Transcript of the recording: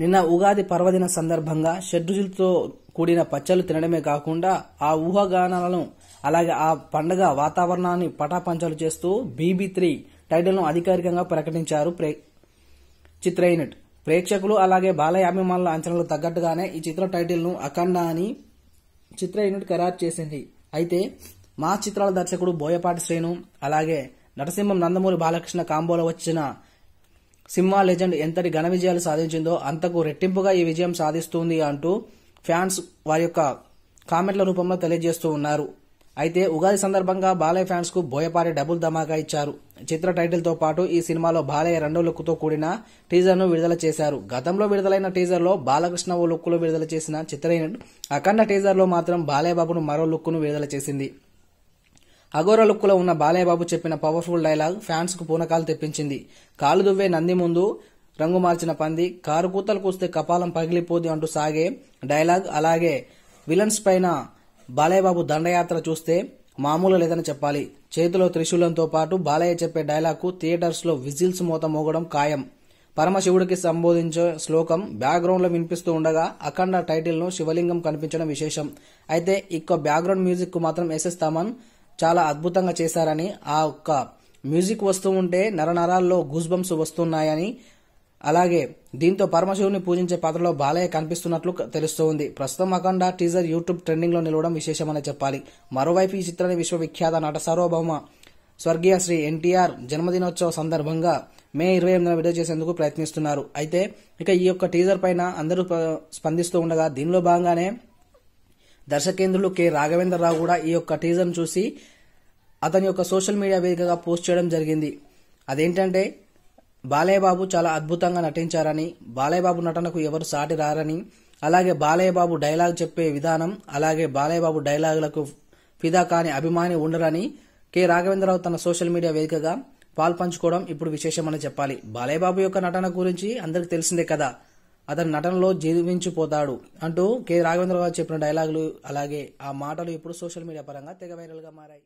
నిన్న ఉగాది పర్వదిన సందర్భంగా షడ్రుచులతో కూడిన పచ్చళ్ళు తినడమే కాకుండా ఆ ఊహాగానాలను అలాగే ఆ పండగ వాతావరణాన్ని పటాపంచాలు చేస్తూ బీబీ త్రీ టైటిల్ను అధికారికంగా ప్రకటించారు ప్రే చిత్ర యూనిట్ ప్రేక్షకులు అలాగే బాలయ అభిమానుల అంచనాలకు తగ్గట్టుగానే ఈ చిత్ర టైటిల్ను అఖండ అని చిత్ర యూనిట్ ఖరారు చేసింది అయితే మా చిత్రాల దర్శకుడు బోయపాటి శ్రేణు అలాగే నటసింహం నందమూరి బాలకృష్ణ కాంబోలో వచ్చిన సినిమా లెజెండ్ ఎంతటి ఘన విజయాలు సాధించిందో అంతకు రెట్టింపుగా ఈ విజయం సాధిస్తుంది అంటూ ఫ్యాన్స్ వారి యొక్క కామెంట్ల రూపంలో తెలియజేస్తూ ఉన్నారు అయితే ఉగాది సందర్భంగా బాలయ్య ఫ్యాన్స్ కు బోయపాటి డబుల్ ధమాకా ఇచ్చారు చిత్ర టైటిల్ తో పాటు ఈ సినిమాలో బాలయ్య రెండో లుక్ తో కూడిన టీజర్ ను విడుదల చేశారు గతంలో విడుదలైన టీజర్ లో బాలకృష్ణ ఓ లుక్ లో విడుదల చేసిన చిత్ర అఖండ టీజర్ లో మాత్రం బాలయ్య బాబును మరో లుక్ ను విడుదల చేసింది లుక్ లుక్లో ఉన్న బాలయ్యబాబు చెప్పిన పవర్ఫుల్ డైలాగ్ ఫ్యాన్స్కు పూనకాలు తెప్పించింది కాలు దువ్వే నంది ముందు రంగు మార్చిన పంది కారు కూతలు కూస్తే కపాలం పగిలిపోది అంటూ సాగే డైలాగ్ అలాగే విలన్స్ పైన బాలయ్యబాబు దండయాత్ర చూస్తే మామూలు లేదని చెప్పాలి చేతిలో త్రిశూలంతో పాటు బాలయ్య చెప్పే థియేటర్స్ థియేటర్స్లో విజిల్స్ మూత మోగడం ఖాయం పరమశివుడికి సంబోధించే శ్లోకం బ్యాక్గ్రౌండ్లో వినిపిస్తూ ఉండగా అఖండ టైటిల్ను శివలింగం కనిపించడం విశేషం అయితే ఇక్క బ్యాక్గ్రౌండ్ కు మాత్రం ఎస్ఎస్ తమన్ చాలా అద్భుతంగా చేశారని ఆ ఒక్క మ్యూజిక్ వస్తూ ఉంటే నరనరాల్లో గూస్ బంప్స్ వస్తున్నాయని అలాగే దీంతో పరమశివుని పూజించే పాత్రలో బాలయ్య కనిపిస్తున్నట్లు తెలుస్తూ ఉంది ప్రస్తుతం అఖండ టీజర్ యూట్యూబ్ ట్రెండింగ్ లో నిలవడం విశేషమని చెప్పాలి మరోవైపు ఈ చిత్రాన్ని విశ్వవిఖ్యాత నట సార్వభౌమ స్వర్గీయ శ్రీ ఎన్టీఆర్ జన్మదినోత్సవ సందర్భంగా మే ఇరవై ఎనిమిదిన విడుదల చేసేందుకు ప్రయత్నిస్తున్నారు అయితే ఇక ఈ యొక్క టీజర్ పైన అందరూ స్పందిస్తూ ఉండగా దీనిలో భాగంగానే దర్శకేంద్రులు కె రాఘవేంద్రరావు కూడా ఈ యొక్క టీజర్ చూసి అతని యొక్క సోషల్ మీడియా వేదికగా పోస్ట్ చేయడం జరిగింది అదేంటంటే బాలయ్య బాబు చాలా అద్భుతంగా నటించారని బాలయ్య బాబు నటనకు ఎవరు సాటి రారని అలాగే బాలయ్య బాబు డైలాగ్ చెప్పే విధానం అలాగే బాలయ్య బాబు డైలాగులకు ఫిదా కాని అభిమాని ఉండరని కె రాఘవేంద్రరావు తన సోషల్ మీడియా వేదికగా పాల్పంచుకోవడం ఇప్పుడు విశేషమని చెప్పాలి బాలయ్య బాబు యొక్క నటన గురించి అందరికి తెలిసిందే కదా అతని నటనలో జీవించిపోతాడు అంటూ కె రాఘవేంద్ర గారు చెప్పిన డైలాగులు అలాగే ఆ మాటలు ఇప్పుడు సోషల్ మీడియా పరంగా తెగ వైరల్గా మారాయి